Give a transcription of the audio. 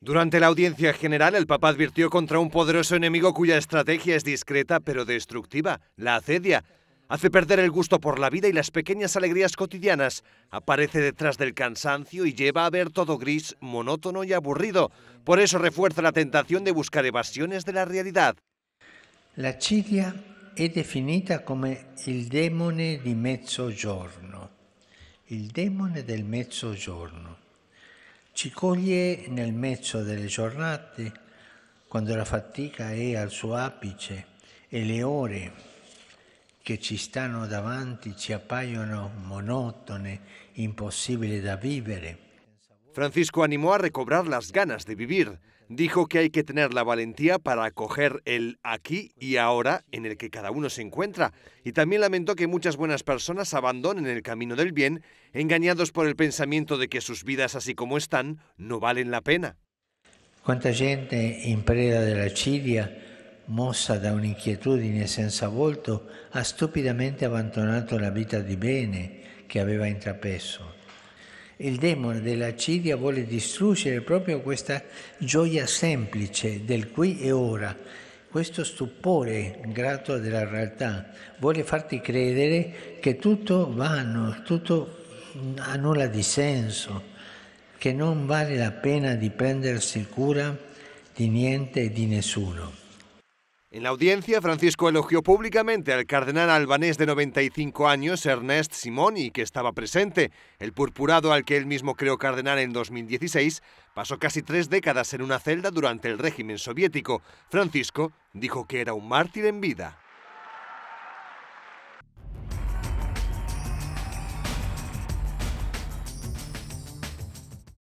Durante la audiencia general, el Papa advirtió contra un poderoso enemigo cuya estrategia es discreta pero destructiva, la acedia. Hace perder el gusto por la vida y las pequeñas alegrías cotidianas. Aparece detrás del cansancio y lleva a ver todo gris, monótono y aburrido. Por eso refuerza la tentación de buscar evasiones de la realidad. La chidia es definida como el demonio di mezzogiorno, el demonio del mezzogiorno. Ci coglie nel mezzo delle giornate, quando la fatica è al suo apice e le ore che ci stanno davanti ci appaiono monotone, impossibili da vivere Francisco animó a recobrar las ganas de vivir. Dijo que hay que tener la valentía para acoger el aquí y ahora en el que cada uno se encuentra. Y también lamentó que muchas buenas personas abandonen el camino del bien, engañados por el pensamiento de que sus vidas así como están no valen la pena. Cuánta gente en preda chiria, mossa da un'inquietudine senza volto, ha stupidamente abbandonato la vita di bene che aveva intrapreso. il demone dell'accidia vuole distruggere proprio questa gioia semplice del qui e ora, questo stupore grato della realtà. Vuole farti credere che tutto vano, tutto ha nulla di senso, che non vale la pena di prendersi cura di niente e di nessuno. En la audiencia, Francisco elogió públicamente al cardenal albanés de 95 años, Ernest Simoni, que estaba presente. El purpurado al que él mismo creó cardenal en 2016 pasó casi tres décadas en una celda durante el régimen soviético. Francisco dijo que era un mártir en vida.